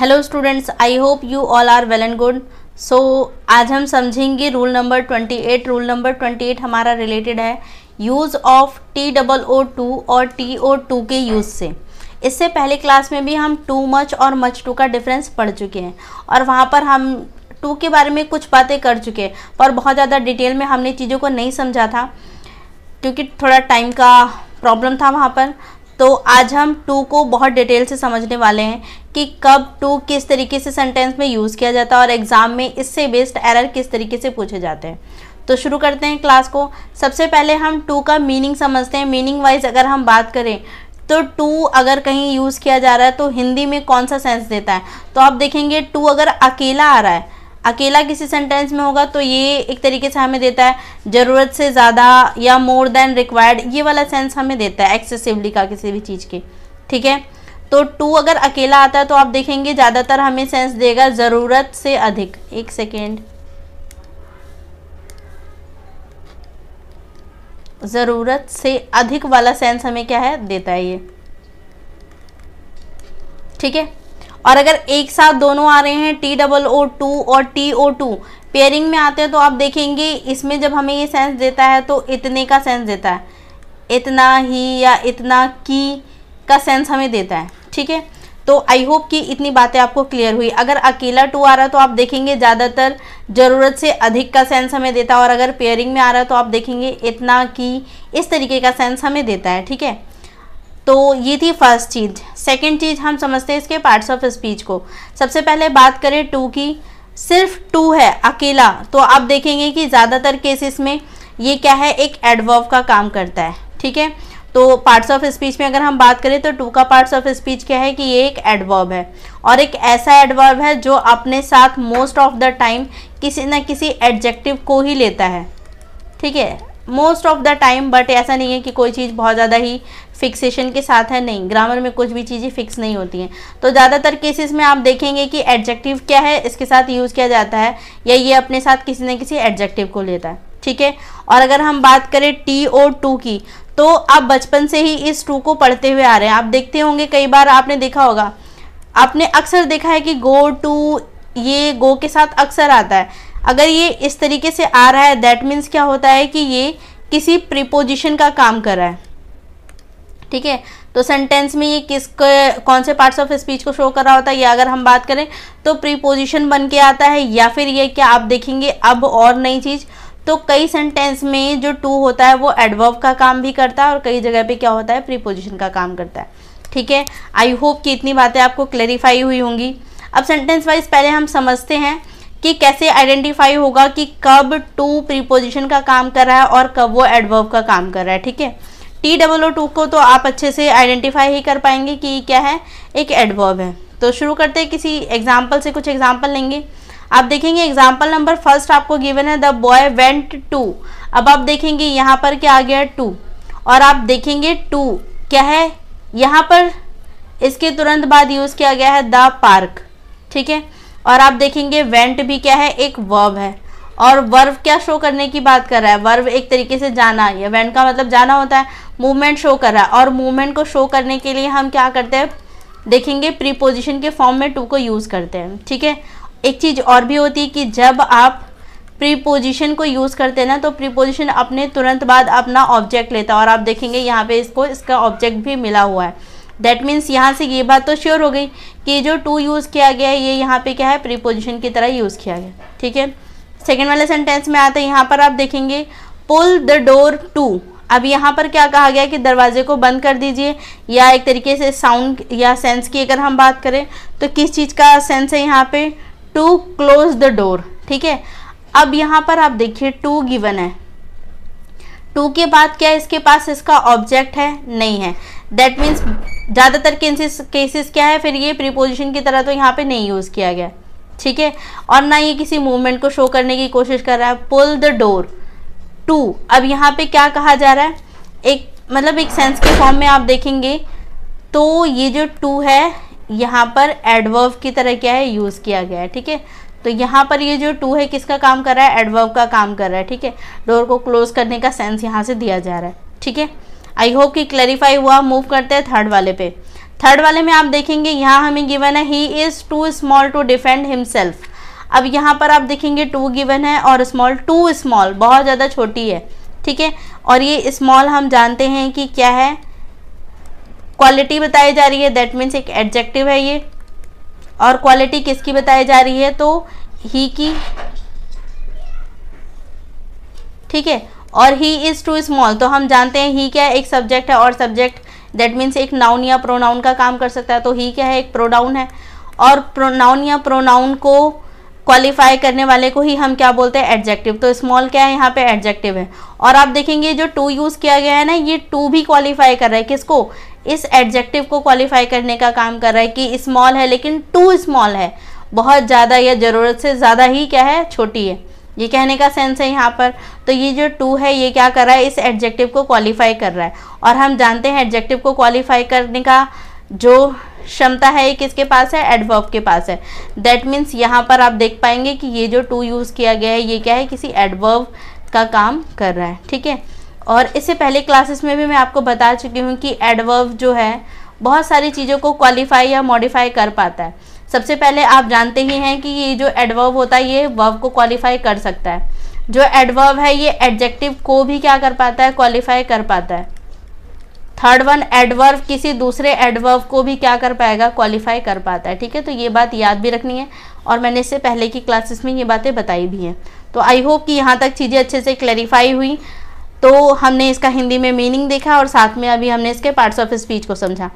Hello students I hope you all are well and good so आज हम समझेंगे rule number twenty eight rule number twenty eight हमारा related है use of T double O to और T O to के use से इससे पहले क्लास में भी हम टू मच और मच टू का डिफरेंस पढ़ चुके हैं और वहाँ पर हम टू के बारे में कुछ बातें कर चुके हैं पर बहुत ज़्यादा डिटेल में हमने चीज़ों को नहीं समझा था क्योंकि थोड़ा टाइम का प्रॉब्लम था वहाँ पर तो आज हम टू को बहुत डिटेल से समझने वाले हैं कि कब टू किस तरीके से सेंटेंस में यूज़ किया जाता है और एग्ज़ाम में इससे बेस्ड एरर किस तरीके से पूछे जाते हैं तो शुरू करते हैं क्लास को सबसे पहले हम टू का मीनिंग समझते हैं मीनिंग वाइज अगर हम बात करें तो टू अगर कहीं यूज़ किया जा रहा है तो हिंदी में कौन सा सेंस देता है तो आप देखेंगे टू अगर अकेला आ रहा है अकेला किसी सेंटेंस में होगा तो ये एक तरीके से हमें देता है ज़रूरत से ज़्यादा या मोर देन रिक्वायर्ड ये वाला सेंस हमें देता है एक्सेसिवली का किसी भी चीज़ के ठीक है तो टू अगर अकेला आता है तो आप देखेंगे ज़्यादातर हमें सेंस देगा ज़रूरत से अधिक एक सेकेंड ज़रूरत से अधिक वाला सेंस हमें क्या है देता है ये ठीक है और अगर एक साथ दोनों आ रहे हैं टी डबल ओ टू और टी ओ टू पेयरिंग में आते हैं तो आप देखेंगे इसमें जब हमें ये सेंस देता है तो इतने का सेंस देता है इतना ही या इतना की का सेंस हमें देता है ठीक है तो आई होप कि इतनी बातें आपको क्लियर हुई अगर अकेला टू आ रहा है तो आप देखेंगे ज़्यादातर ज़रूरत से अधिक का सेंस हमें देता है और अगर पेयरिंग में आ रहा है तो आप देखेंगे इतना की इस तरीके का सेंस हमें देता है ठीक है तो ये थी फर्स्ट चीज़ सेकेंड चीज़ हम समझते हैं इसके पार्ट्स ऑफ स्पीच को सबसे पहले बात करें टू की सिर्फ टू है अकेला तो आप देखेंगे कि ज़्यादातर केसेस में ये क्या है एक एडवर्व का काम करता है ठीक है तो पार्ट्स ऑफ स्पीच में अगर हम बात करें तो टू का पार्ट्स ऑफ स्पीच क्या है कि ये एक एडवर्ब है और एक ऐसा एडवर्ब है जो अपने साथ मोस्ट ऑफ द टाइम किसी न किसी एडजेक्टिव को ही लेता है ठीक है most of the time but ऐसा नहीं है कि कोई चीज़ बहुत ज़्यादा ही फिक्सेशन के साथ है नहीं ग्रामर में कुछ भी चीज़ें फिक्स नहीं होती हैं तो ज़्यादातर केसेस में आप देखेंगे कि एडजेक्टिव क्या है इसके साथ यूज़ किया जाता है या ये अपने साथ किसी न किसी एडजेक्टिव को लेता है ठीक है और अगर हम बात करें टी ओ टू की तो आप बचपन से ही इस टू को पढ़ते हुए आ रहे हैं आप देखते होंगे कई बार आपने देखा होगा आपने अक्सर देखा है कि गो टू ये गो के साथ अक्सर आता है अगर ये इस तरीके से आ रहा है दैट मीन्स क्या होता है कि ये किसी प्रिपोजिशन का काम कर रहा है ठीक है तो सेंटेंस में ये किस कौन से पार्ट्स ऑफ स्पीच को शो कर रहा होता है या अगर हम बात करें तो प्रीपोजिशन बन के आता है या फिर ये क्या आप देखेंगे अब और नई चीज़ तो कई सेंटेंस में जो टू होता है वो एडवर्व का काम भी करता है और कई जगह पे क्या होता है प्रीपोजिशन का काम करता है ठीक है आई होप कि इतनी बातें आपको क्लेरिफाई हुई होंगी अब सेंटेंस वाइज पहले हम समझते हैं कि कैसे आइडेंटिफाई होगा कि कब टू प्रीपोजिशन का काम कर रहा है और कब वो एडवर्ब का काम कर रहा है ठीक है टी डबल ओ टू को तो आप अच्छे से आइडेंटिफाई ही कर पाएंगे कि क्या है एक एडवर्ब है तो शुरू करते हैं किसी एग्जाम्पल से कुछ एग्जाम्पल लेंगे आप देखेंगे एग्जाम्पल नंबर फर्स्ट आपको गिवन है द बॉय वेंट टू अब आप देखेंगे यहाँ पर क्या आ गया टू और आप देखेंगे टू क्या है यहाँ पर इसके तुरंत बाद यूज़ किया गया है द पार्क ठीक है और आप देखेंगे वेंट भी क्या है एक वर्ब है और वर्व क्या शो करने की बात कर रहा है वर्व एक तरीके से जाना या वेंट का मतलब जाना होता है मूवमेंट शो कर रहा है और मूवमेंट को शो करने के लिए हम क्या करते हैं देखेंगे प्रीपोजिशन के फॉर्म में टू को यूज़ करते हैं ठीक है एक चीज़ और भी होती है कि जब आप प्रीपोजिशन को यूज़ करते हैं ना तो प्रीपोजिशन अपने तुरंत बाद अपना ऑब्जेक्ट लेता है और आप देखेंगे यहाँ पे इसको इसका ऑब्जेक्ट भी मिला हुआ है दैट मीन्स यहाँ से ये बात तो श्योर हो गई कि जो टू यूज़ किया गया है ये यहाँ पे क्या है प्रीपोजिशन की तरह यूज़ किया गया ठीक है सेकेंड वाले सेंटेंस में आता है यहाँ पर आप देखेंगे पुल द डोर टू अब यहाँ पर क्या कहा गया कि दरवाजे को बंद कर दीजिए या एक तरीके से साउंड या सेंस की अगर हम बात करें तो किस चीज़ का सेंस है यहाँ पे टू क्लोज द डोर ठीक है अब यहाँ पर आप देखिए टू गिवन है टू के बाद क्या इसके पास इसका ऑब्जेक्ट है नहीं है दैट मीन्स ज़्यादातर केसेस केसेस क्या है फिर ये प्रीपोजिशन की तरह तो यहाँ पे नहीं यूज़ किया गया ठीक है और ना ये किसी मूवमेंट को शो करने की कोशिश कर रहा है पुल द डोर टू अब यहाँ पे क्या कहा जा रहा है एक मतलब एक सेंस के फॉर्म में आप देखेंगे तो ये जो टू है यहाँ पर एडवर्व की तरह क्या है यूज़ किया गया है ठीक है तो यहाँ पर ये जो टू है किसका काम कर रहा है एडवर्व का काम कर रहा है ठीक है डोर को क्लोज करने का सेंस यहाँ से दिया जा रहा है ठीक है आई होप कि क्लैरिफाई हुआ मूव करते हैं थर्ड वाले पे थर्ड वाले में आप देखेंगे यहाँ हमें गिवन है he is too small to defend himself अब यहाँ पर आप देखेंगे टू गिवन है और स्मॉल टू स्मॉल बहुत ज़्यादा छोटी है ठीक है और ये स्मॉल हम जानते हैं कि क्या है क्वालिटी बताई जा रही है दैट मीन्स एक एडजेक्टिव है ये और क्वालिटी किसकी बताई जा रही है तो ही की ठीक है और ही इज़ टू स्मॉल तो हम जानते हैं ही क्या है एक सब्जेक्ट है और सब्जेक्ट दैट मीन्स एक नाउन या प्रोनाउन का काम कर सकता है तो ही क्या है एक प्रोनाउन है और प्रोनाउन या प्रोनाउन को क्वालिफाई करने वाले को ही हम क्या बोलते हैं एडजेक्टिव तो स्मॉल क्या है यहाँ पे एडजेक्टिव है और आप देखेंगे जो टू यूज़ किया गया है ना ये टू भी क्वालिफाई कर रहा है किसको इस एडजेक्टिव को क्वालिफाई करने का काम कर रहा है कि स्मॉल है लेकिन टू स्मॉल है बहुत ज़्यादा या ज़रूरत से ज़्यादा ही क्या है छोटी है ये कहने का सेंस है यहाँ पर तो ये जो टू है ये क्या कर रहा है इस एडजेक्टिव को क्वालिफाई कर रहा है और हम जानते हैं एडजेक्टिव को क्वालिफाई करने का जो क्षमता है ये किसके पास है एडवर्ब के पास है दैट मीन्स यहाँ पर आप देख पाएंगे कि ये जो टू यूज़ किया गया है ये क्या है किसी एडवर्ब का काम कर रहा है ठीक है और इससे पहले क्लासेस में भी मैं आपको बता चुकी हूँ कि एडवर्ब जो है बहुत सारी चीज़ों को क्वालिफाई या मॉडिफाई कर पाता है सबसे पहले आप जानते ही हैं कि ये जो एडवर्ब होता है ये वर्ब को क्वालिफाई कर सकता है जो एडवर्ब है ये एडजेक्टिव को भी क्या कर पाता है क्वालिफाई कर पाता है थर्ड वन एडवर्व किसी दूसरे एडवर्व को भी क्या कर पाएगा क्वालिफाई कर पाता है ठीक है तो ये बात याद भी रखनी है और मैंने इससे पहले की क्लासेस में ये बातें बताई भी हैं तो आई होप कि यहाँ तक चीज़ें अच्छे से क्लैरिफाई हुई तो हमने इसका हिंदी में मीनिंग देखा और साथ में अभी हमने इसके पार्ट्स ऑफ स्पीच को समझा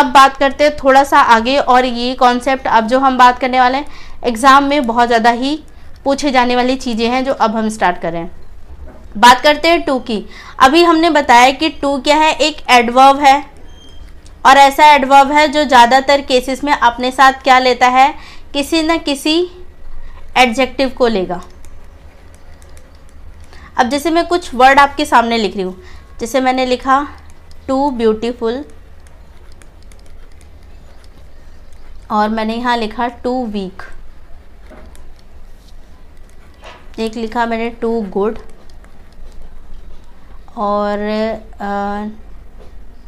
अब बात करते हैं थोड़ा सा आगे और ये कॉन्सेप्ट अब जो हम बात करने वाले हैं एग्ज़ाम में बहुत ज़्यादा ही पूछे जाने वाली चीज़ें हैं जो अब हम स्टार्ट करें बात करते हैं टू की अभी हमने बताया कि टू क्या है एक एडवर्व है और ऐसा एडवर्व है जो ज़्यादातर केसेस में अपने साथ क्या लेता है किसी न किसी एडजेक्टिव को लेगा अब जैसे मैं कुछ वर्ड आपके सामने लिख रही हूँ जैसे मैंने लिखा टू ब्यूटीफुल और मैंने यहाँ लिखा टू वीक एक लिखा मैंने टू गुड और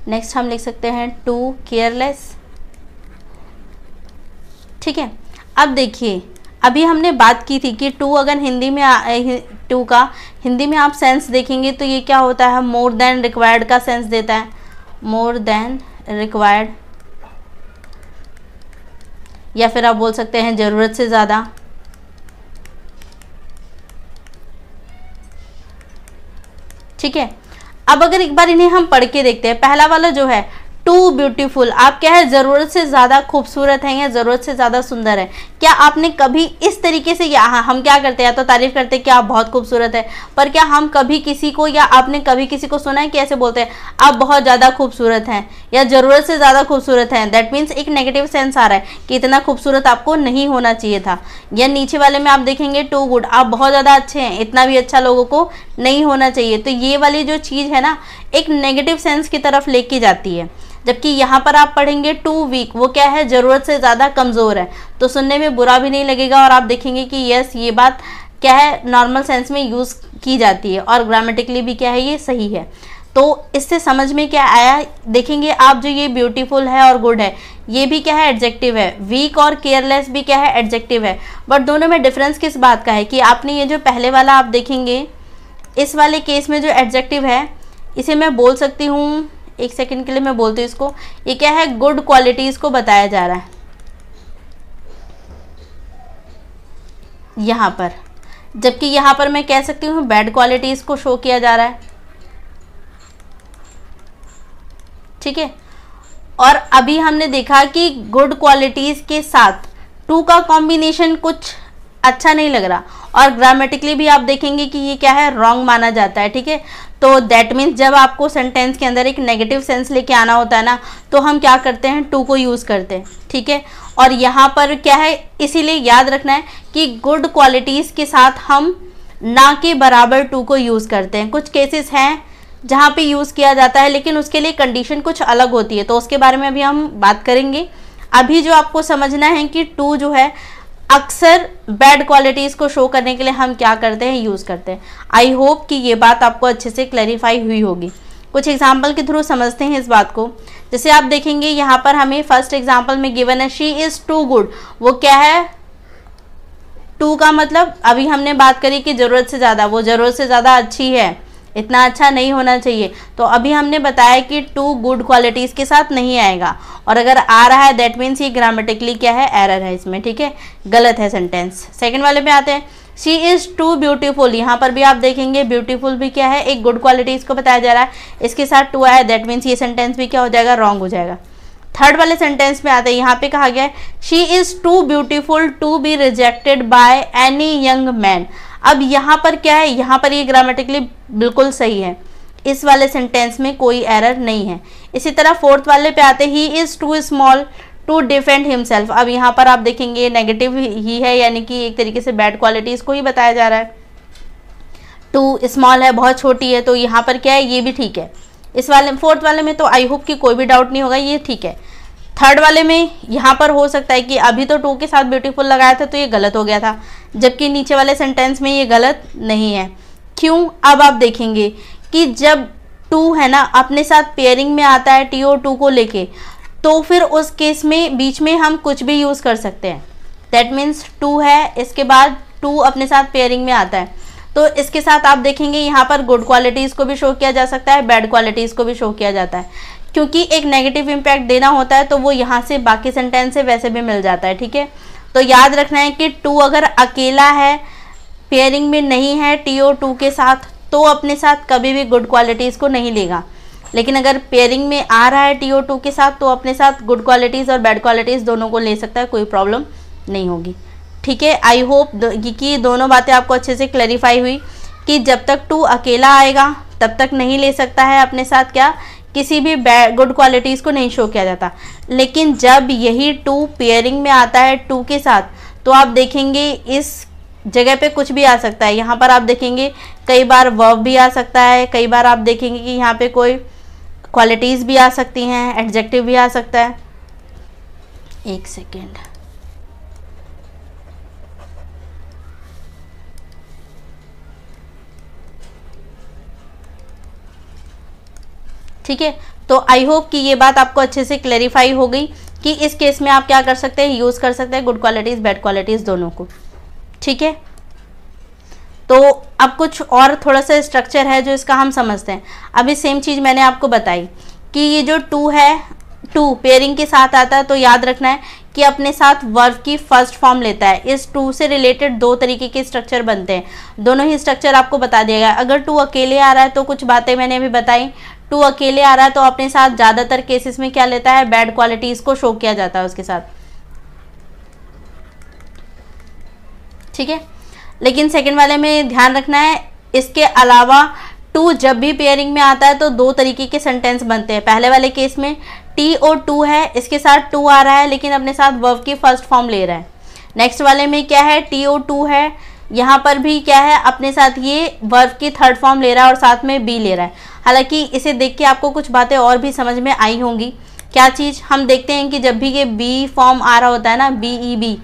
नेक्स्ट हम लिख सकते हैं टू केयरलेस ठीक है अब देखिए अभी हमने बात की थी कि टू अगर हिंदी में टू का हिंदी में आप सेंस देखेंगे तो ये क्या होता है मोर देन रिक्वायर्ड का सेंस देता है मोर देन रिक्वायर्ड या फिर आप बोल सकते हैं ज़रूरत से ज़्यादा ठीक है अब अगर एक बार इन्हें हम पढ़ के देखते हैं पहला वाला जो है टू ब्यूटीफुल आप क्या है ज़रूरत से ज़्यादा खूबसूरत हैं या ज़रूरत से ज़्यादा सुंदर है क्या आपने कभी इस तरीके से या हाँ, हम क्या करते हैं या तो तारीफ़ करते हैं कि आप बहुत खूबसूरत है पर क्या हम कभी किसी को या आपने कभी किसी को सुना है कि ऐसे बोलते हैं आप बहुत ज़्यादा खूबसूरत हैं या ज़रूरत से ज़्यादा खूबसूरत हैं दैट मीन्स एक नेगेटिव सेंस आ रहा है कि इतना खूबसूरत आपको नहीं होना चाहिए था या नीचे वाले में आप देखेंगे टू गुड आप बहुत ज़्यादा अच्छे हैं इतना भी अच्छा लोगों को नहीं होना चाहिए तो ये वाली जो चीज़ है ना एक नेगेटिव सेंस की तरफ लेके जाती है जबकि यहाँ पर आप पढ़ेंगे टू वीक वो क्या है ज़रूरत से ज़्यादा कमज़ोर है तो सुनने में बुरा भी नहीं लगेगा और आप देखेंगे कि यस ये बात क्या है नॉर्मल सेंस में यूज़ की जाती है और ग्रामेटिकली भी क्या है ये सही है तो इससे समझ में क्या आया देखेंगे आप जो ये ब्यूटीफुल है और गुड है ये भी क्या है एडजेक्टिव है वीक और केयरलेस भी क्या है एडजेक्टिव है बट दोनों में डिफरेंस किस बात का है कि आपने ये जो पहले वाला आप देखेंगे इस वाले केस में जो एडजेक्टिव है इसे मैं बोल सकती हूँ एक सेकंड के लिए मैं बोलती हूँ इसको ये क्या है गुड क्वालिटीज़ को बताया जा रहा है यहाँ पर जबकि यहाँ पर मैं कह सकती हूँ बैड क्वालिटीज़ को शो किया जा रहा है ठीक है और अभी हमने देखा कि गुड क्वालिटीज़ के साथ टू का कॉम्बिनेशन कुछ अच्छा नहीं लग रहा और ग्रामेटिकली भी आप देखेंगे कि ये क्या है रॉन्ग माना जाता है ठीक है तो दैट मीन्स जब आपको सेंटेंस के अंदर एक नेगेटिव सेंस लेके आना होता है ना तो हम क्या करते हैं टू को यूज़ करते हैं ठीक है और यहाँ पर क्या है इसीलिए याद रखना है कि गुड क्वालिटीज़ के साथ हम ना के बराबर टू को यूज़ करते हैं कुछ केसेस हैं जहाँ पे यूज़ किया जाता है लेकिन उसके लिए कंडीशन कुछ अलग होती है तो उसके बारे में अभी हम बात करेंगे अभी जो आपको समझना है कि टू जो है अक्सर बैड क्वालिटीज़ को शो करने के लिए हम क्या करते हैं यूज़ करते हैं आई होप कि ये बात आपको अच्छे से क्लैरिफाई हुई होगी कुछ एग्जाम्पल के थ्रू समझते हैं इस बात को जैसे आप देखेंगे यहाँ पर हमें फर्स्ट एग्जाम्पल में गिवन है शी इज़ टू गुड वो क्या है टू का मतलब अभी हमने बात करी कि ज़रूरत से ज़्यादा वो ज़रूरत से ज़्यादा अच्छी है इतना अच्छा नहीं होना चाहिए तो अभी हमने बताया कि टू गुड क्वालिटीज़ के साथ नहीं आएगा और अगर आ रहा है दैट मीन्स ये ग्रामेटिकली क्या है एरर है इसमें ठीक है गलत है सेंटेंस सेकेंड वाले पे आते हैं शी इज़ टू ब्यूटीफुल यहाँ पर भी आप देखेंगे ब्यूटीफुल भी क्या है एक गुड क्वालिटी इसको बताया जा रहा है इसके साथ टू आया दैट मीन्स ये सेंटेंस भी क्या हो जाएगा रॉन्ग हो जाएगा थर्ड वाले सेंटेंस में आते हैं यहाँ पे कहा गया है she is too beautiful to be rejected by any young man अब यहाँ पर क्या है यहाँ पर ये ग्रामेटिकली बिल्कुल सही है इस वाले सेंटेंस में कोई एरर नहीं है इसी तरह फोर्थ वाले पे आते ही is too small to defend himself अब यहाँ पर आप देखेंगे नेगेटिव ही है यानी कि एक तरीके से बैड क्वालिटी इसको ही बताया जा रहा है टू स्मॉल है बहुत छोटी है तो यहाँ पर क्या है ये भी ठीक है इस वाले फोर्थ वाले में तो आई होप कि कोई भी डाउट नहीं होगा ये ठीक है थर्ड वाले में यहाँ पर हो सकता है कि अभी तो टू के साथ ब्यूटीफुल लगाया था तो ये गलत हो गया था जबकि नीचे वाले सेंटेंस में ये गलत नहीं है क्यों अब आप देखेंगे कि जब टू है ना अपने साथ पेयरिंग में आता है टी और टू को लेके तो फिर उस केस में बीच में हम कुछ भी यूज़ कर सकते हैं दैट मीन्स टू है इसके बाद टू अपने साथ पेयरिंग में आता है तो इसके साथ आप देखेंगे यहाँ पर गुड क्वालिटीज़ को भी शो किया जा सकता है बैड क्वालिटीज़ को भी शो किया जाता है क्योंकि एक नेगेटिव इम्पैक्ट देना होता है तो वो यहाँ से बाकी सेंटेंस से वैसे भी मिल जाता है ठीक है तो याद रखना है कि टू अगर अकेला है पेयरिंग में नहीं है टी ओ टू के साथ तो अपने साथ कभी भी गुड क्वालिटीज़ को नहीं लेगा लेकिन अगर पेयरिंग में आ रहा है टी ओ टू के साथ तो अपने साथ गुड क्वालिटीज़ और बैड क्वालिटीज़ दोनों को ले सकता है कोई प्रॉब्लम नहीं होगी ठीक है आई होप कि दोनों बातें आपको अच्छे से क्लैरिफाई हुई कि जब तक टू अकेला आएगा तब तक नहीं ले सकता है अपने साथ क्या किसी भी गुड क्वालिटीज़ को नहीं शो किया जाता लेकिन जब यही टू पेयरिंग में आता है टू के साथ तो आप देखेंगे इस जगह पे कुछ भी आ सकता है यहाँ पर आप देखेंगे कई बार वर्ब भी आ सकता है कई बार आप देखेंगे कि यहाँ पे कोई क्वालिटीज़ भी आ सकती हैं एडजेक्टिव भी आ सकता है एक सेकेंड ठीक है तो आई होप कि ये बात आपको अच्छे से क्लैरिफाई हो गई कि इस केस में आप क्या कर सकते हैं यूज़ कर सकते हैं गुड क्वालिटीज़ बैड क्वालिटीज़ दोनों को ठीक है तो अब कुछ और थोड़ा सा स्ट्रक्चर है जो इसका हम समझते हैं अभी सेम चीज़ मैंने आपको बताई कि ये जो टू है टू पेयरिंग के साथ आता है तो याद रखना है कि अपने साथ वर्ब की फर्स्ट फॉर्म लेता है इस टू से रिलेटेड दो तरीके के स्ट्रक्चर बनते हैं दोनों ही स्ट्रक्चर आपको बता दिया गया अगर टू अकेले आ रहा है तो कुछ बातें मैंने अभी बताई टू अकेले आ रहा है तो अपने साथ ज़्यादातर केसेस में क्या लेता है बैड क्वालिटीज़ को शो किया जाता है उसके साथ ठीक है लेकिन सेकेंड वाले में ध्यान रखना है इसके अलावा टू जब भी पेयरिंग में आता है तो दो तरीके के सेंटेंस बनते हैं पहले वाले केस में टी और टू है इसके साथ टू आ रहा है लेकिन अपने साथ वर्व की फर्स्ट फॉर्म ले रहा है नेक्स्ट वाले में क्या है टी और टू है यहाँ पर भी क्या है अपने साथ ये वर्ब की थर्ड फॉर्म ले रहा है और साथ में बी ले रहा है हालांकि इसे देख के आपको कुछ बातें और भी समझ में आई होंगी क्या चीज़ हम देखते हैं कि जब भी ये बी फॉर्म आ रहा होता है ना बी ई बी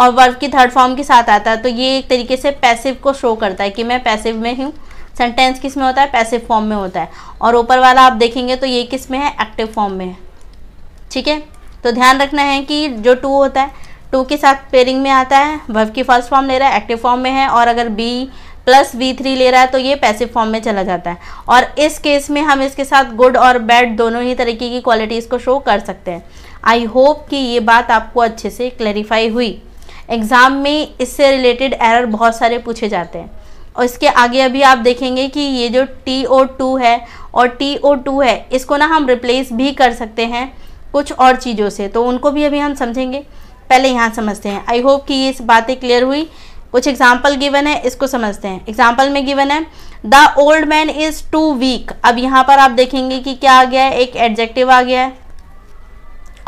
और वर्ब की थर्ड फॉर्म के साथ आता है तो ये एक तरीके से पैसिव को शो करता है कि मैं पैसिव में हूँ सेंटेंस किस में होता है पैसिव फॉर्म में होता है और ऊपर वाला आप देखेंगे तो ये किस में है एक्टिव फॉर्म में है ठीक है तो ध्यान रखना है कि जो टू होता है टू के साथ पेयरिंग में आता है वर्व की फर्स्ट फॉर्म ले रहा है एक्टिव फॉर्म में है और अगर बी प्लस वी थ्री ले रहा है तो ये पैसिव फॉर्म में चला जाता है और इस केस में हम इसके साथ गुड और बैड दोनों ही तरीके की क्वालिटीज़ को शो कर सकते हैं आई होप कि ये बात आपको अच्छे से क्लैरिफाई हुई एग्ज़ाम में इससे रिलेटेड एरर बहुत सारे पूछे जाते हैं और इसके आगे अभी आप देखेंगे कि ये जो टी ओ टू है और टी ओ टू है इसको ना हम रिप्लेस भी कर सकते हैं कुछ और चीज़ों से तो उनको भी अभी हम समझेंगे पहले यहाँ समझते हैं आई होप कि ये बातें क्लियर हुई कुछ एग्जाम्पल गिवन है इसको समझते हैं एग्जाम्पल में गिवन है the old man is too weak अब यहाँ पर आप देखेंगे कि क्या आ गया है एक एडजेक्टिव आ गया है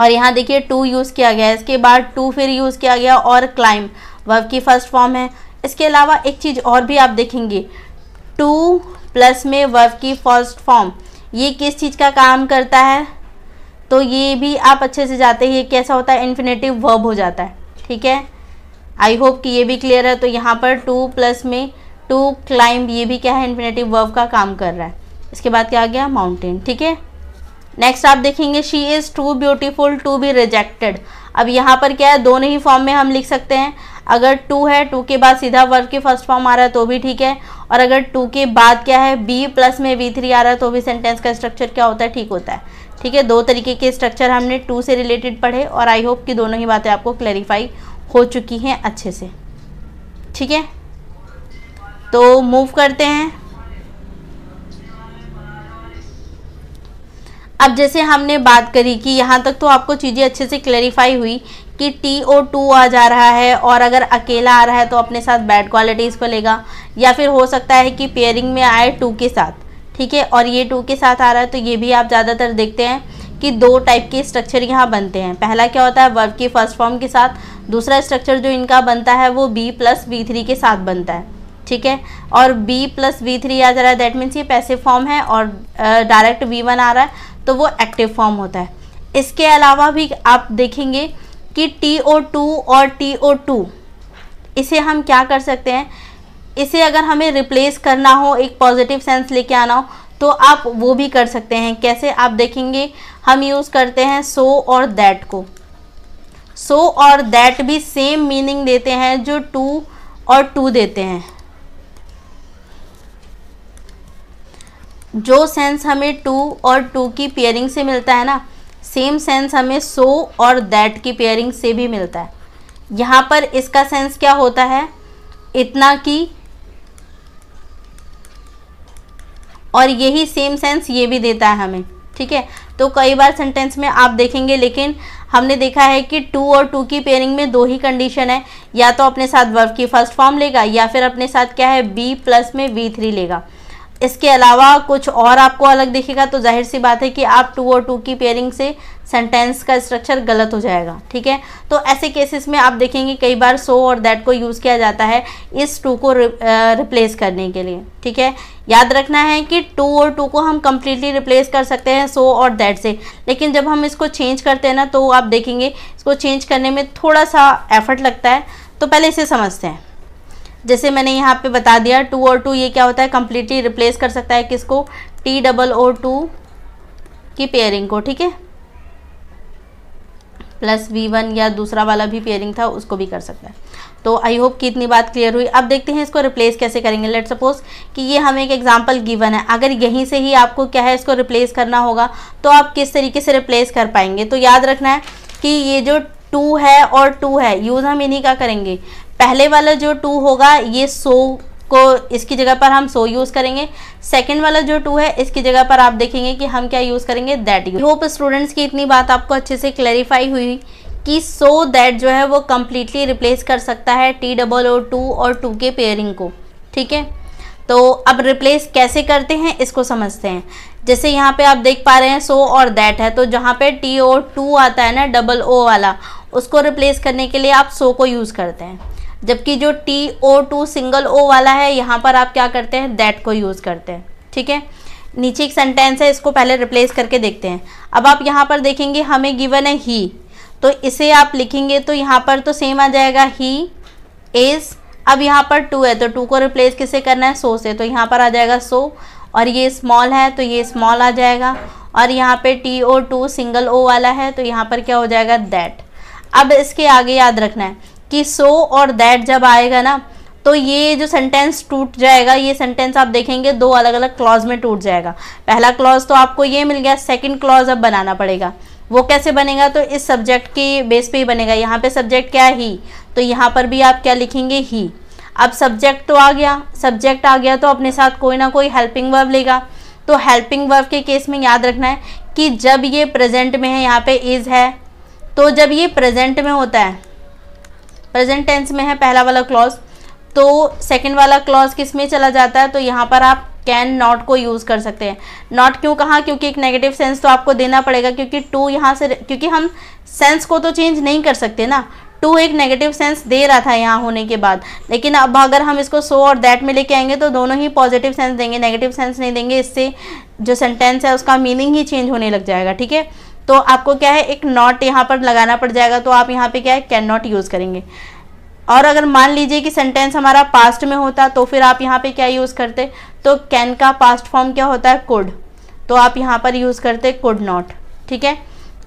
और यहाँ देखिए टू यूज़ किया गया है इसके बाद टू फिर यूज़ किया गया और क्लाइम वर्ब की फर्स्ट फॉर्म है इसके अलावा एक चीज़ और भी आप देखेंगे टू प्लस में वर्ब की फर्स्ट फॉर्म ये किस चीज़ का काम करता है तो ये भी आप अच्छे से जाते हैं कैसा होता है इन्फिनेटिव वर्ब हो जाता है ठीक है आई होप कि ये भी क्लियर है तो यहाँ पर टू प्लस में टू क्लाइंब ये भी क्या है इन्फिनेटिव वर्ब का काम कर रहा है इसके बाद क्या आ गया माउंटेन ठीक है नेक्स्ट आप देखेंगे she is too beautiful to be rejected अब यहाँ पर क्या है दोनों ही फॉर्म में हम लिख सकते हैं अगर टू है टू के बाद सीधा वर्ब के फर्स्ट फॉर्म आ रहा है तो भी ठीक है और अगर टू के बाद क्या है बी प्लस में वी थ्री आ रहा है तो भी सेंटेंस का स्ट्रक्चर क्या होता है ठीक होता है ठीक है दो तरीके के स्ट्रक्चर हमने टू से रिलेटेड पढ़े और आई होप कि दोनों ही बातें आपको क्लैरिफाई हो चुकी हैं अच्छे से ठीक है तो मूव करते हैं अब जैसे हमने बात करी कि यहाँ तक तो आपको चीज़ें अच्छे से क्लैरिफाई हुई कि टी ओ टू आ जा रहा है और अगर अकेला आ रहा है तो अपने साथ बैड क्वालिटीज़ को लेगा या फिर हो सकता है कि पेयरिंग में आए टू के साथ ठीक है और ये टू के साथ आ रहा है तो ये भी आप ज़्यादातर देखते हैं कि दो टाइप के स्ट्रक्चर यहाँ बनते हैं पहला क्या होता है वर्ब की फर्स्ट फॉर्म के साथ दूसरा स्ट्रक्चर जो इनका बनता है वो बी प्लस बी थ्री के साथ बनता है ठीक है और बी प्लस बी थ्री आ जा रहा है दैट मीन्स ये पैसिव फॉर्म है और डायरेक्ट बी वन आ रहा है तो वो एक्टिव फॉर्म होता है इसके अलावा भी आप देखेंगे कि टी ओ टू और टी ओ टू इसे हम क्या कर सकते हैं इसे अगर हमें रिप्लेस करना हो एक पॉजिटिव सेंस लेके आना हो तो आप वो भी कर सकते हैं कैसे आप देखेंगे हम यूज़ करते हैं सो so और दैट को सो so और दैट भी सेम मीनिंग देते हैं जो टू और टू देते हैं जो सेंस हमें टू और टू की पेयरिंग से मिलता है ना सेम सेंस हमें सो so और दैट की पेयरिंग से भी मिलता है यहाँ पर इसका सेंस क्या होता है इतना कि और यही सेम सेंस ये भी देता है हमें ठीक है तो कई बार सेंटेंस में आप देखेंगे लेकिन हमने देखा है कि टू और टू की पेयरिंग में दो ही कंडीशन है या तो अपने साथ वर्ब की फर्स्ट फॉर्म लेगा या फिर अपने साथ क्या है बी प्लस में वी थ्री लेगा इसके अलावा कुछ और आपको अलग दिखेगा तो जाहिर सी बात है कि आप टू और टू की पेयरिंग से सेंटेंस का स्ट्रक्चर गलत हो जाएगा ठीक है तो ऐसे केसेस में आप देखेंगे कई बार सो और दैट को यूज़ किया जाता है इस टू को रिप्लेस करने के लिए ठीक है याद रखना है कि टू और टू को हम कम्प्लीटली रिप्लेस कर सकते हैं सो और दैट से लेकिन जब हम इसको चेंज करते हैं ना तो आप देखेंगे इसको चेंज करने में थोड़ा सा एफर्ट लगता है तो पहले इसे समझते हैं जैसे मैंने यहाँ पे बता दिया टू और टू ये क्या होता है कम्प्लीटली रिप्लेस कर सकता है किसको टी डबल ओ टू की पेयरिंग को ठीक है प्लस वी वन या दूसरा वाला भी पेयरिंग था उसको भी कर सकता है तो आई होप कि इतनी बात क्लियर हुई अब देखते हैं इसको रिप्लेस कैसे करेंगे लेट सपोज कि ये हमें एक एग्जाम्पल गिवन है अगर यहीं से ही आपको क्या है इसको रिप्लेस करना होगा तो आप किस तरीके से रिप्लेस कर पाएंगे तो याद रखना है कि ये जो टू है और टू है यूज़ हम इन्हीं का करेंगे पहले वाला जो टू होगा ये सो को इसकी जगह पर हम सो so यूज़ करेंगे सेकेंड वाला जो टू है इसकी जगह पर आप देखेंगे कि हम क्या यूज़ करेंगे दैट यूज होप स्टूडेंट्स की इतनी बात आपको अच्छे से क्लैरिफाई हुई कि सो so दैट जो है वो कम्प्लीटली रिप्लेस कर सकता है टी डबल ओ टू और टू के पेयरिंग को ठीक है तो अब रिप्लेस कैसे करते हैं इसको समझते हैं जैसे यहाँ पे आप देख पा रहे हैं सो so और दैट है तो जहाँ पे टी ओ टू आता है ना डबल ओ वाला उसको रिप्लेस करने के लिए आप सो so को यूज़ करते हैं जबकि जो T O to single O वाला है यहाँ पर आप क्या करते हैं दैट को यूज़ करते हैं ठीक है नीचे एक सेंटेंस है इसको पहले रिप्लेस करके देखते हैं अब आप यहाँ पर देखेंगे हमें गिवन है ही तो इसे आप लिखेंगे तो यहाँ पर तो सेम आ जाएगा ही इज़ अब यहाँ पर टू है तो टू को रिप्लेस किसे करना है सो से तो यहाँ पर आ जाएगा सो और ये स्मॉल है तो ये स्मॉल आ जाएगा और यहाँ पे T O to single O वाला है तो यहाँ पर क्या हो जाएगा दैट अब इसके आगे याद रखना है कि सो और दैट जब आएगा ना तो ये जो सेंटेंस टूट जाएगा ये सेंटेंस आप देखेंगे दो अलग अलग क्लॉज में टूट जाएगा पहला क्लॉज तो आपको ये मिल गया सेकंड क्लॉज अब बनाना पड़ेगा वो कैसे बनेगा तो इस सब्जेक्ट के बेस पे ही बनेगा यहाँ पे सब्जेक्ट क्या है ही तो यहाँ पर भी आप क्या लिखेंगे ही अब सब्जेक्ट तो आ गया सब्जेक्ट आ गया तो अपने साथ कोई ना कोई हेल्पिंग वर्ब लेगा तो हेल्पिंग वर्ब के केस में याद रखना है कि जब ये प्रेजेंट में है यहाँ पे इज़ है तो जब ये प्रेजेंट में होता है प्रेजेंट टेंस में है पहला वाला क्लॉज तो सेकेंड वाला क्लॉज किस में चला जाता है तो यहाँ पर आप कैन नॉट को यूज़ कर सकते हैं नॉट क्यों कहा क्योंकि एक नेगेटिव सेंस तो आपको देना पड़ेगा क्योंकि टू यहाँ से क्योंकि हम सेंस को तो चेंज नहीं कर सकते ना टू एक नेगेटिव सेंस दे रहा था यहाँ होने के बाद लेकिन अब अगर हम इसको सो और दैट में लेके आएंगे तो दोनों ही पॉजिटिव सेंस देंगे नेगेटिव सेंस नहीं देंगे इससे जो सेंटेंस है उसका मीनिंग ही चेंज होने लग जाएगा ठीक है तो आपको क्या है एक नॉट यहाँ पर लगाना पड़ जाएगा तो आप यहाँ पे क्या है कैन नॉट यूज़ करेंगे और अगर मान लीजिए कि सेंटेंस हमारा पास्ट में होता तो फिर आप यहाँ पे क्या यूज़ करते तो कैन का पास्ट फॉर्म क्या होता है कुड तो आप यहाँ पर यूज़ करते कुड नॉट ठीक है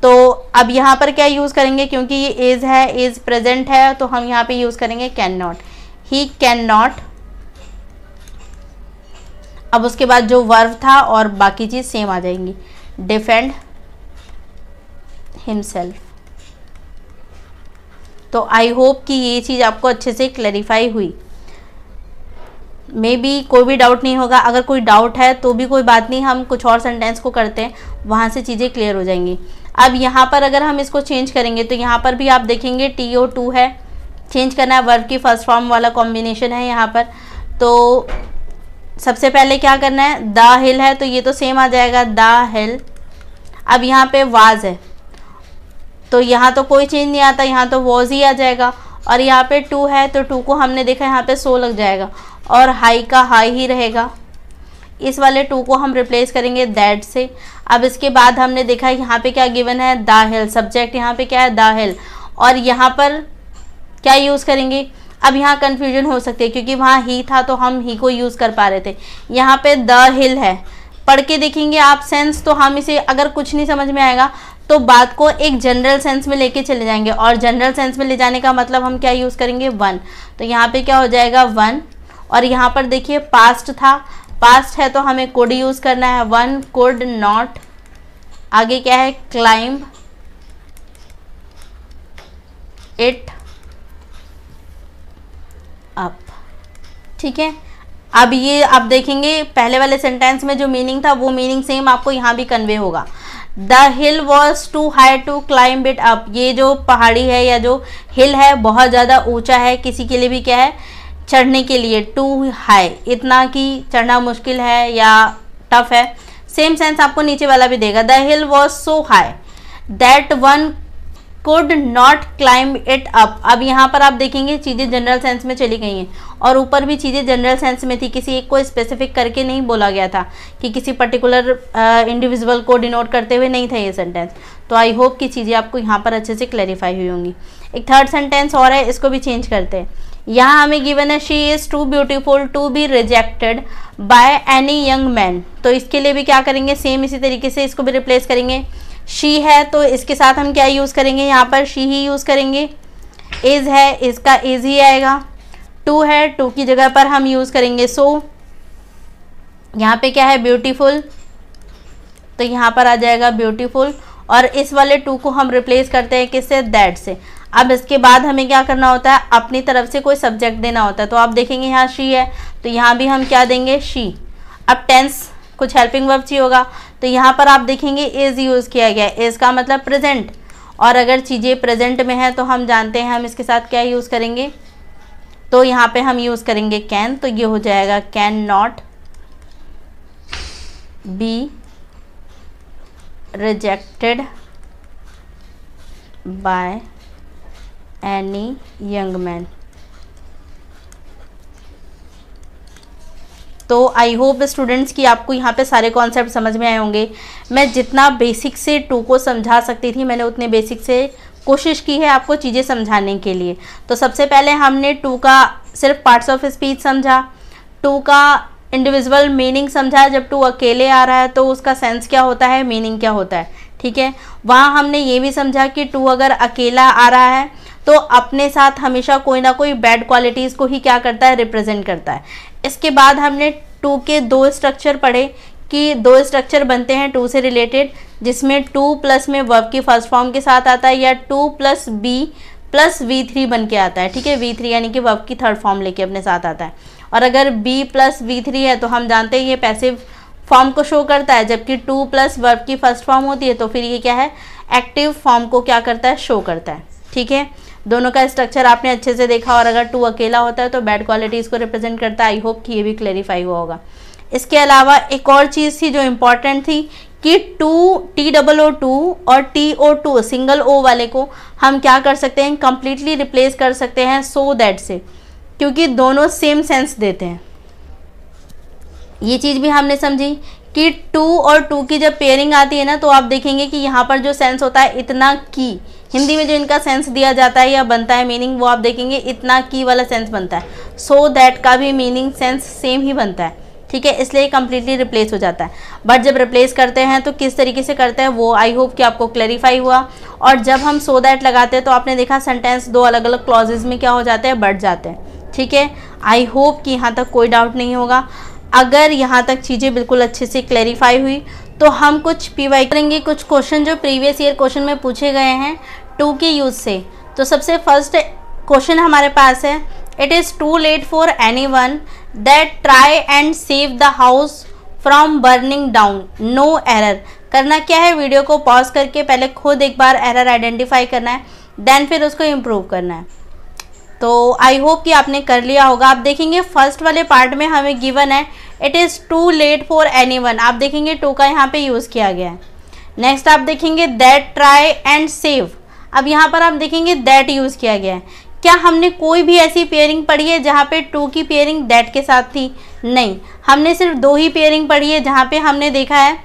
तो अब यहाँ पर क्या यूज़ करेंगे क्योंकि ये इज़ है इज प्रेजेंट है तो हम यहाँ पर यूज़ करेंगे कैन नॉट ही कैन नॉट अब उसके बाद जो वर्व था और बाकी चीज़ सेम आ जाएंगी डिफेंड हिमसेल्फ तो आई होप कि ये चीज़ आपको अच्छे से क्लैरिफाई हुई मे बी कोई भी डाउट नहीं होगा अगर कोई डाउट है तो भी कोई बात नहीं हम कुछ और सेंटेंस को करते हैं वहाँ से चीज़ें क्लियर हो जाएंगी अब यहाँ पर अगर हम इसको चेंज करेंगे तो यहाँ पर भी आप देखेंगे टी ओ टू है चेंज करना है वर्ब की फर्स्ट फॉर्म वाला कॉम्बिनेशन है यहाँ पर तो सबसे पहले क्या करना है द हिल है तो ये तो सेम आ जाएगा द हिल अब यहाँ पे वाज है तो यहाँ तो कोई चेंज नहीं आता यहाँ तो वॉज ही आ जाएगा और यहाँ पे टू है तो टू को हमने देखा यहाँ पे सो लग जाएगा और हाई का हाई ही रहेगा इस वाले टू को हम रिप्लेस करेंगे दैट से अब इसके बाद हमने देखा यहाँ पे क्या गिवन है दाहिल सब्जेक्ट यहाँ पे क्या है दाहिल और यहाँ पर क्या यूज़ करेंगे अब यहाँ कन्फ्यूजन हो सकती है क्योंकि वहाँ ही था तो हम ही को यूज़ कर पा रहे थे यहाँ पे द हिल है पढ़ के देखेंगे आप सेंस तो हम इसे अगर कुछ नहीं समझ में आएगा तो बात को एक जनरल सेंस में लेके चले जाएंगे और जनरल सेंस में ले जाने का मतलब हम क्या यूज़ करेंगे वन तो यहाँ पे क्या हो जाएगा वन और यहाँ पर देखिए पास्ट था पास्ट है तो हमें कोड यूज़ करना है वन कोड नॉट आगे क्या है क्लाइंब इट अप ठीक है अब ये आप देखेंगे पहले वाले सेंटेंस में जो मीनिंग था वो मीनिंग सेम आपको यहाँ भी कन्वे होगा the hill was too high to climb it up ये जो पहाड़ी है या जो हिल है बहुत ज़्यादा ऊंचा है किसी के लिए भी क्या है चढ़ने के लिए टू हाई इतना कि चढ़ना मुश्किल है या टफ है सेम सेंस आपको नीचे वाला भी देगा the hill was so high that one could not climb it up अब यहाँ पर आप देखेंगे चीज़ें जनरल सेंस में चली गई हैं और ऊपर भी चीज़ें जनरल सेंस में थी किसी एक को स्पेसिफिक करके नहीं बोला गया था कि किसी पर्टिकुलर इंडिविजुअल uh, को डिनोट करते हुए नहीं था ये सेंटेंस तो आई होप कि चीज़ें आपको यहाँ पर अच्छे से क्लैरिफाई हुई होंगी एक थर्ड सेंटेंस और है इसको भी चेंज करते हैं यहाँ हमें गिवन है she is too beautiful to be rejected by any young man तो इसके लिए भी क्या करेंगे सेम इसी तरीके से इसको भी रिप्लेस करेंगे शी है तो इसके साथ हम क्या यूज़ करेंगे यहाँ पर शी ही यूज़ करेंगे इज़ है इसका इज़ ही आएगा टू है टू की जगह पर हम यूज़ करेंगे सो so, यहाँ पे क्या है ब्यूटीफुल तो यहाँ पर आ जाएगा ब्यूटीफुल और इस वाले टू को हम रिप्लेस करते हैं किससे दैट से अब इसके बाद हमें क्या करना होता है अपनी तरफ से कोई सब्जेक्ट देना होता है तो आप देखेंगे यहाँ शी है तो यहाँ भी हम क्या देंगे शी अब टेंस कुछ हेल्पिंग वर्ब चाहिए होगा तो यहाँ पर आप देखेंगे इज़ यूज़ किया गया है इज़ का मतलब प्रेजेंट और अगर चीज़ें प्रेजेंट में है तो हम जानते हैं हम इसके साथ क्या यूज़ करेंगे तो यहाँ पे हम यूज़ करेंगे कैन तो ये हो जाएगा can not be rejected by any young man तो आई होप स्टूडेंट्स कि आपको यहाँ पे सारे कॉन्सेप्ट समझ में आए होंगे मैं जितना बेसिक से टू को समझा सकती थी मैंने उतने बेसिक से कोशिश की है आपको चीज़ें समझाने के लिए तो सबसे पहले हमने टू का सिर्फ पार्ट्स ऑफ स्पीच समझा टू का इंडिविजुअल मीनिंग समझा जब टू अकेले आ रहा है तो उसका सेंस क्या होता है मीनिंग क्या होता है ठीक है वहाँ हमने ये भी समझा कि टू अगर अकेला आ रहा है तो अपने साथ हमेशा कोई ना कोई बैड क्वालिटीज़ को ही क्या करता है रिप्रेजेंट करता है इसके बाद हमने टू के दो स्ट्रक्चर पढ़े कि दो स्ट्रक्चर बनते हैं टू से रिलेटेड जिसमें टू प्लस में वर्ब की फर्स्ट फॉर्म के साथ आता है या to plus B plus V three बन के आता है ठीक है वी थ्री यानी कि वर्ब की थर्ड फॉर्म लेके अपने साथ आता है और अगर बी प्लस वी थ्री है तो हम जानते हैं ये पैसिव फॉर्म को शो करता है जबकि टू प्लस वर्ब की फर्स्ट फॉर्म होती है तो फिर ये क्या है एक्टिव फॉर्म को क्या करता है शो करता है ठीक है दोनों का स्ट्रक्चर आपने अच्छे से देखा और अगर टू अकेला होता है तो बैड क्वालिटीज़ को रिप्रेजेंट करता है आई होप कि ये भी क्लैरिफाई हुआ होगा इसके अलावा एक और चीज़ थी जो इम्पॉर्टेंट थी कि to T double O to और T O to single O वाले को हम क्या कर सकते हैं कंप्लीटली रिप्लेस कर सकते हैं सो so दैट से क्योंकि दोनों सेम सेंस देते हैं ये चीज़ भी हमने समझी कि टू और टू की जब पेयरिंग आती है ना तो आप देखेंगे कि यहाँ पर जो सेंस होता है इतना की हिंदी में जो इनका सेंस दिया जाता है या बनता है मीनिंग वो आप देखेंगे इतना की वाला सेंस बनता है सो so दैट का भी मीनिंग सेंस सेम ही बनता है ठीक है इसलिए कम्प्लीटली रिप्लेस हो जाता है बट जब रिप्लेस करते हैं तो किस तरीके से करते हैं वो आई होप कि आपको क्लैरिफाई हुआ और जब हम सो so दैट लगाते हैं तो आपने देखा सेंटेंस दो अलग अलग क्लॉजेज में क्या हो जाते हैं बढ़ जाते हैं ठीक है आई होप कि यहाँ तक कोई डाउट नहीं होगा अगर यहाँ तक चीज़ें बिल्कुल अच्छे से क्लैरिफाई हुई तो हम कुछ पी वाई करेंगे कुछ क्वेश्चन जो प्रीवियस ईयर क्वेश्चन में पूछे गए हैं टू के यूज़ से तो सबसे फर्स्ट क्वेश्चन हमारे पास है it is too late for anyone that try and save the house from burning down no error करना क्या है वीडियो को पॉज करके पहले खुद एक बार एरर आइडेंटिफाई करना है देन फिर उसको इम्प्रूव करना है तो आई होप कि आपने कर लिया होगा आप देखेंगे फर्स्ट वाले पार्ट में हमें गिवन है it is too late for anyone आप देखेंगे टू का यहाँ पे यूज़ किया गया है नेक्स्ट आप देखेंगे दैट ट्राई एंड सेव अब यहाँ पर आप देखेंगे दैट यूज़ किया गया है क्या हमने कोई भी ऐसी पेयरिंग पढ़ी है जहाँ पे टू की पेयरिंग दैट के साथ थी नहीं हमने सिर्फ दो ही पेयरिंग पढ़ी है जहाँ पे हमने देखा है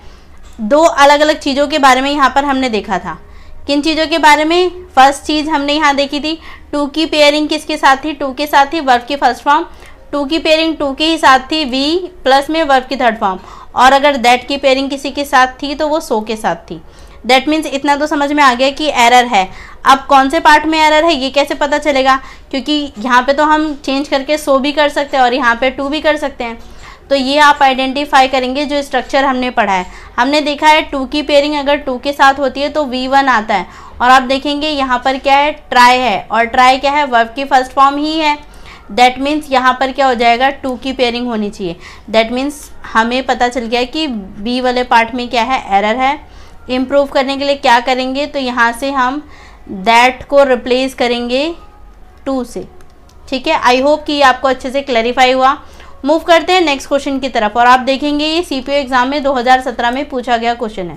दो अलग अलग चीज़ों के बारे में यहाँ पर हमने देखा था किन चीज़ों के बारे में फर्स्ट चीज़ हमने यहाँ देखी थी टू की पेयरिंग किसके साथ थी टू के साथ थी वर्ब की फर्स्ट फॉर्म टू की पेयरिंग टू के ही साथ थी वी प्लस में वर्ब की थर्ड फॉर्म और अगर दैट की पेयरिंग किसी के साथ थी तो वो सो के साथ थी दैट मीन्स इतना तो समझ में आ गया कि एरर है अब कौन से पार्ट में एरर है ये कैसे पता चलेगा क्योंकि यहाँ पे तो हम चेंज करके सो भी कर सकते हैं और यहाँ पे टू भी कर सकते हैं तो ये आप आइडेंटिफाई करेंगे जो स्ट्रक्चर हमने पढ़ा है हमने देखा है टू की पेयरिंग अगर टू के साथ होती है तो वी वन आता है और आप देखेंगे यहाँ पर क्या है ट्राई है और ट्राई क्या है वर्ब की फर्स्ट फॉर्म ही है दैट मीन्स यहाँ पर क्या हो जाएगा टू की पेयरिंग होनी चाहिए दैट मीन्स हमें पता चल गया कि बी वाले पार्ट में क्या है एरर है इम्प्रूव करने के लिए क्या करेंगे तो यहाँ से हम दैट को रिप्लेस करेंगे टू से ठीक है आई होप कि आपको अच्छे से क्लैरिफाई हुआ मूव करते हैं नेक्स्ट क्वेश्चन की तरफ और आप देखेंगे ये सी एग्जाम में 2017 में पूछा गया क्वेश्चन है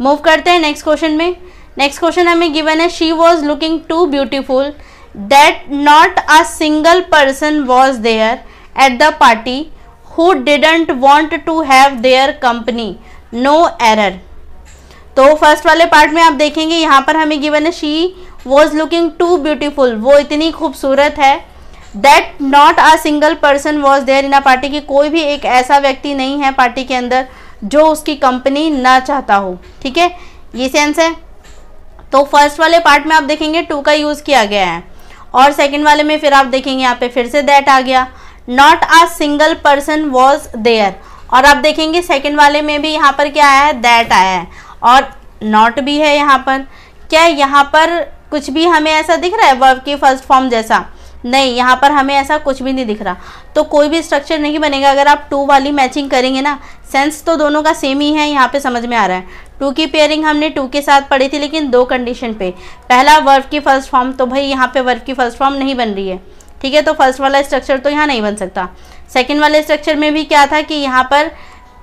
मूव करते हैं नेक्स्ट क्वेश्चन में नेक्स्ट क्वेश्चन हमें गिवन है she was looking too beautiful that not a single person was there at the party who didn't want to have their company no error तो first वाले part में आप देखेंगे यहाँ पर हमें गिवन है she was looking too beautiful वो इतनी खूबसूरत है that not a single person was there in a party की कोई भी एक ऐसा व्यक्ति नहीं है पार्टी के अंदर जो उसकी कंपनी ना चाहता हो ठीक है ये सेंस है तो फर्स्ट वाले पार्ट में आप देखेंगे टू का यूज़ किया गया है और सेकेंड वाले में फिर आप देखेंगे यहाँ पे फिर से दैट आ गया not a single person was there और आप देखेंगे सेकेंड वाले में भी यहाँ पर क्या आया है दैट आया है और नॉट भी है यहाँ पर क्या यहाँ पर कुछ भी हमें ऐसा दिख रहा है वर्ब की फर्स्ट फॉर्म जैसा नहीं यहाँ पर हमें ऐसा कुछ भी नहीं दिख रहा तो कोई भी स्ट्रक्चर नहीं बनेगा अगर आप टू वाली मैचिंग करेंगे ना सेंस तो दोनों का सेम ही है यहाँ पे समझ में आ रहा है टू की पेयरिंग हमने टू के साथ पढ़ी थी लेकिन दो कंडीशन पे पहला वर्क की फर्स्ट फॉर्म तो भाई यहाँ पे वर्क की फर्स्ट फॉर्म नहीं बन रही है ठीक है तो फर्स्ट वाला स्ट्रक्चर तो यहाँ नहीं बन सकता सेकेंड वाले स्ट्रक्चर में भी क्या था कि यहाँ पर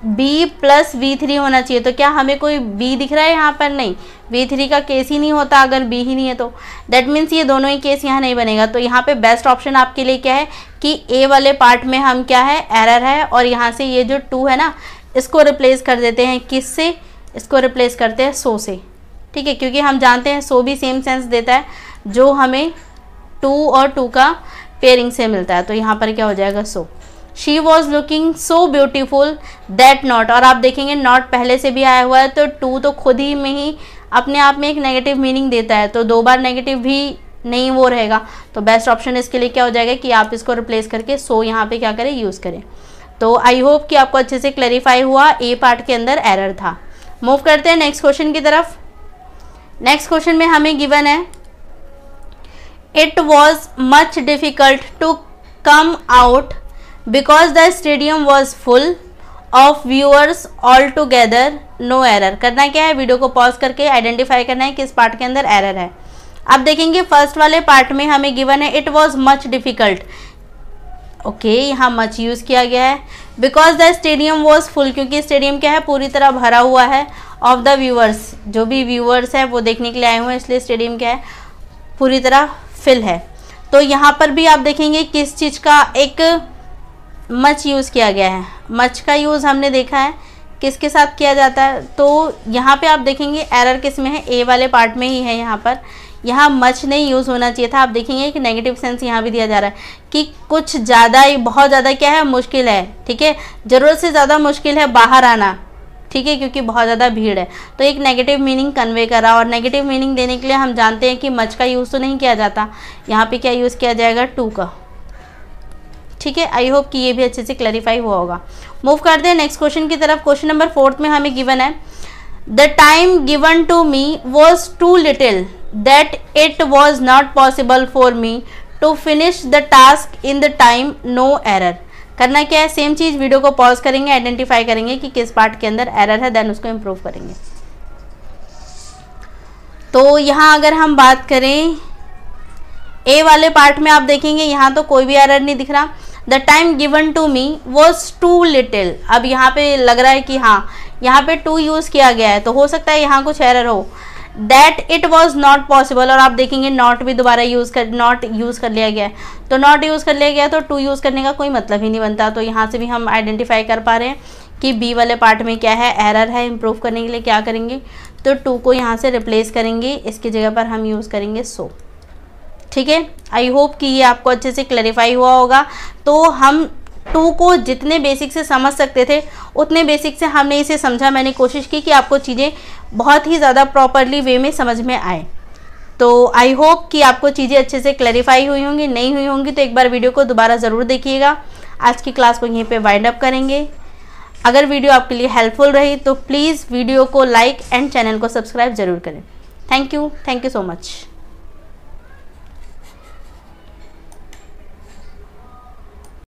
बी प्लस वी थ्री होना चाहिए तो क्या हमें कोई बी दिख रहा है यहाँ पर नहीं वी थ्री का केस ही नहीं होता अगर बी ही नहीं है तो दैट मीन्स ये दोनों ही केस यहाँ नहीं बनेगा तो यहाँ पे बेस्ट ऑप्शन आपके लिए क्या है कि ए वाले पार्ट में हम क्या है एरर है और यहाँ से ये जो टू है ना इसको रिप्लेस कर देते हैं किस से इसको रिप्लेस करते हैं सो से ठीक है क्योंकि हम जानते हैं सो भी सेम सेंस देता है जो हमें टू और टू का पेयरिंग से मिलता है तो यहाँ पर क्या हो जाएगा so she was looking so beautiful that not और आप देखेंगे नॉट पहले से भी आया हुआ है तो टू तो खुद ही में ही अपने आप में एक नेगेटिव मीनिंग देता है तो दो बार नेगेटिव भी नहीं वो रहेगा तो बेस्ट ऑप्शन इसके लिए क्या हो जाएगा कि आप इसको रिप्लेस करके सो so यहाँ पे क्या करें यूज़ करें तो आई होप कि आपको अच्छे से क्लैरिफाई हुआ ए पार्ट के अंदर एरर था मूव करते हैं नेक्स्ट क्वेश्चन की तरफ नेक्स्ट क्वेश्चन में हमें गिवन है it was much difficult to come out because the stadium was full of viewers all together no error करना क्या है वीडियो को पॉज करके आइडेंटिफाई करना है किस पार्ट के अंदर एरर है अब देखेंगे फर्स्ट वाले पार्ट में हमें गिवन है it was much difficult okay यहाँ मच यूज़ किया गया है because the stadium was full क्योंकि स्टेडियम क्या है पूरी तरह भरा हुआ है ऑफ द व्यूअर्स जो भी व्यूअर्स हैं वो देखने के लिए आए हुए हैं इसलिए स्टेडियम क्या है पूरी तरह फिल है तो यहाँ पर भी आप देखेंगे किस चीज़ का एक मच यूज़ किया गया है मच का यूज़ हमने देखा है किसके साथ किया जाता है तो यहाँ पे आप देखेंगे एरर किस में है ए वाले पार्ट में ही है यहाँ पर यहाँ मच नहीं यूज़ होना चाहिए था आप देखेंगे कि नेगेटिव सेंस यहाँ भी दिया जा रहा है कि कुछ ज़्यादा ही बहुत ज़्यादा क्या है मुश्किल है ठीक है ज़रूरत से ज़्यादा मुश्किल है बाहर आना ठीक है क्योंकि बहुत ज़्यादा भीड़ है तो एक नेगेटिव मीनिंग कन्वे करा और नेगेटिव मीनिंग देने के लिए हम जानते हैं कि मच का यूज़ तो नहीं किया जाता यहाँ पे क्या यूज़ किया जाएगा टू का ठीक है आई होप कि ये भी अच्छे से क्लैरिफाई हुआ होगा मूव करते हैं नेक्स्ट क्वेश्चन की तरफ क्वेश्चन नंबर फोर्थ में हमें गिवन है the time given to me was too little that it was not possible for me to finish the task in the time no error करना क्या है सेम चीज़ video को पॉज करेंगे identify करेंगे कि किस पार्ट के अंदर एरर है देन उसको इम्प्रूव करेंगे तो यहाँ अगर हम बात करें ए वाले पार्ट में आप देखेंगे यहाँ तो कोई भी एरर नहीं दिख रहा the time given to me was too little अब यहाँ पे लग रहा है कि हाँ यहाँ पे टू यूज़ किया गया है तो हो सकता है यहाँ कुछ एरर हो that it was not possible और आप देखेंगे नॉट भी दोबारा यूज़ कर नॉट यूज़ कर लिया गया है तो नॉट यूज़ कर लिया गया तो टू यूज़ करने का कोई मतलब ही नहीं बनता तो यहाँ से भी हम आइडेंटिफाई कर पा रहे हैं कि बी वाले पार्ट में क्या है एरर है इम्प्रूव करने के लिए क्या करेंगे तो टू को यहाँ से रिप्लेस करेंगे इसकी जगह पर हम यूज़ करेंगे सो so. ठीक है आई होप कि ये आपको अच्छे से क्लैरिफाई हुआ होगा तो हम टू को जितने बेसिक से समझ सकते थे उतने बेसिक से हमने इसे समझा मैंने कोशिश की कि आपको चीज़ें बहुत ही ज़्यादा प्रॉपरली वे में समझ में आए तो आई होप कि आपको चीज़ें अच्छे से क्लैरिफाई हुई होंगी नहीं हुई होंगी तो एक बार वीडियो को दोबारा ज़रूर देखिएगा आज की क्लास को यहीं पे वाइंड अप करेंगे अगर वीडियो आपके लिए हेल्पफुल रही तो प्लीज़ वीडियो को लाइक एंड चैनल को सब्सक्राइब ज़रूर करें thank you thank you so much